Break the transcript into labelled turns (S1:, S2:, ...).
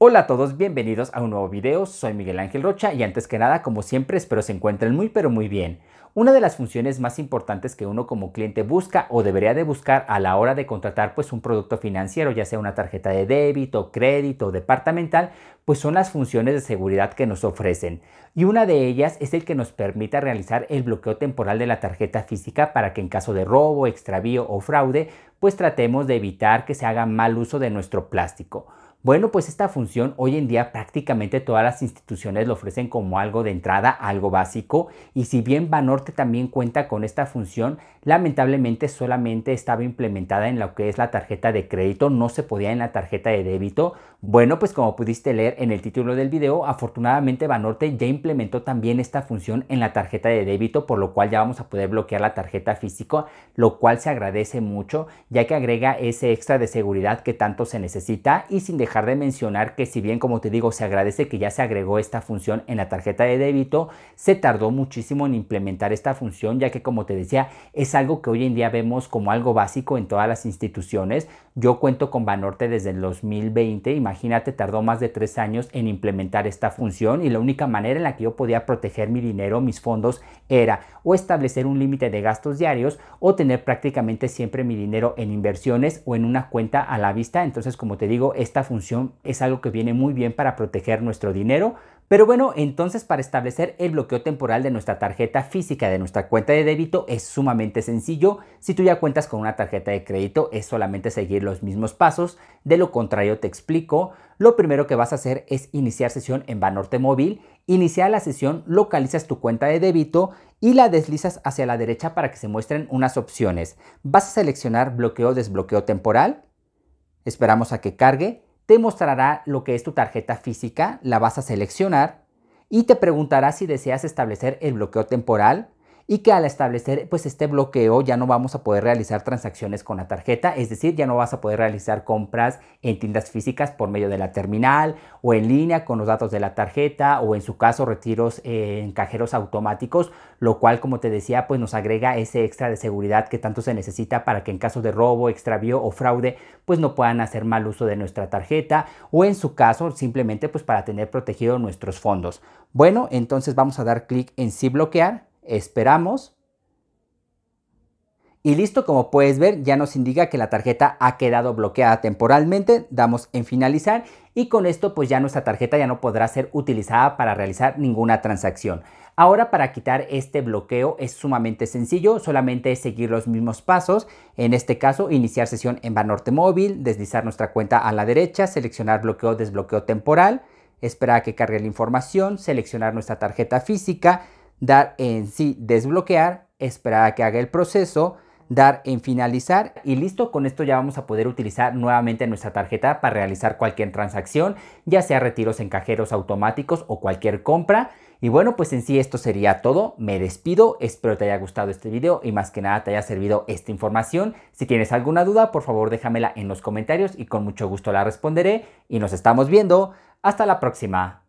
S1: Hola a todos, bienvenidos a un nuevo video, soy Miguel Ángel Rocha y antes que nada, como siempre, espero se encuentren muy pero muy bien. Una de las funciones más importantes que uno como cliente busca o debería de buscar a la hora de contratar pues un producto financiero, ya sea una tarjeta de débito, crédito, o departamental, pues son las funciones de seguridad que nos ofrecen. Y una de ellas es el que nos permita realizar el bloqueo temporal de la tarjeta física para que en caso de robo, extravío o fraude, pues tratemos de evitar que se haga mal uso de nuestro plástico. Bueno, pues esta función hoy en día prácticamente todas las instituciones lo ofrecen como algo de entrada, algo básico, y si bien Banorte también cuenta con esta función, lamentablemente solamente estaba implementada en lo que es la tarjeta de crédito, no se podía en la tarjeta de débito. Bueno, pues como pudiste leer en el título del video, afortunadamente Banorte ya implementó también esta función en la tarjeta de débito, por lo cual ya vamos a poder bloquear la tarjeta físico lo cual se agradece mucho, ya que agrega ese extra de seguridad que tanto se necesita y sin dejar dejar de mencionar que si bien como te digo se agradece que ya se agregó esta función en la tarjeta de débito, se tardó muchísimo en implementar esta función ya que como te decía es algo que hoy en día vemos como algo básico en todas las instituciones. Yo cuento con Banorte desde el 2020, imagínate tardó más de tres años en implementar esta función y la única manera en la que yo podía proteger mi dinero, mis fondos, era o establecer un límite de gastos diarios o tener prácticamente siempre mi dinero en inversiones o en una cuenta a la vista. Entonces como te digo, esta función es algo que viene muy bien para proteger nuestro dinero. Pero bueno, entonces para establecer el bloqueo temporal de nuestra tarjeta física de nuestra cuenta de débito es sumamente sencillo. Si tú ya cuentas con una tarjeta de crédito es solamente seguir los mismos pasos. De lo contrario te explico. Lo primero que vas a hacer es iniciar sesión en Banorte Móvil. Iniciar la sesión, localizas tu cuenta de débito y la deslizas hacia la derecha para que se muestren unas opciones. Vas a seleccionar bloqueo desbloqueo temporal. Esperamos a que cargue te mostrará lo que es tu tarjeta física, la vas a seleccionar y te preguntará si deseas establecer el bloqueo temporal, y que al establecer pues este bloqueo ya no vamos a poder realizar transacciones con la tarjeta, es decir, ya no vas a poder realizar compras en tiendas físicas por medio de la terminal o en línea con los datos de la tarjeta o en su caso retiros en cajeros automáticos, lo cual como te decía pues nos agrega ese extra de seguridad que tanto se necesita para que en caso de robo, extravío o fraude pues no puedan hacer mal uso de nuestra tarjeta o en su caso simplemente pues para tener protegidos nuestros fondos. Bueno, entonces vamos a dar clic en sí bloquear Esperamos. Y listo, como puedes ver, ya nos indica que la tarjeta ha quedado bloqueada temporalmente. Damos en finalizar y con esto pues ya nuestra tarjeta ya no podrá ser utilizada para realizar ninguna transacción. Ahora para quitar este bloqueo es sumamente sencillo, solamente es seguir los mismos pasos, en este caso iniciar sesión en Banorte Móvil, deslizar nuestra cuenta a la derecha, seleccionar bloqueo desbloqueo temporal, esperar a que cargue la información, seleccionar nuestra tarjeta física, dar en sí desbloquear, esperar a que haga el proceso, dar en finalizar y listo, con esto ya vamos a poder utilizar nuevamente nuestra tarjeta para realizar cualquier transacción, ya sea retiros en cajeros automáticos o cualquier compra. Y bueno, pues en sí esto sería todo, me despido, espero te haya gustado este video y más que nada te haya servido esta información. Si tienes alguna duda, por favor déjamela en los comentarios y con mucho gusto la responderé y nos estamos viendo. Hasta la próxima.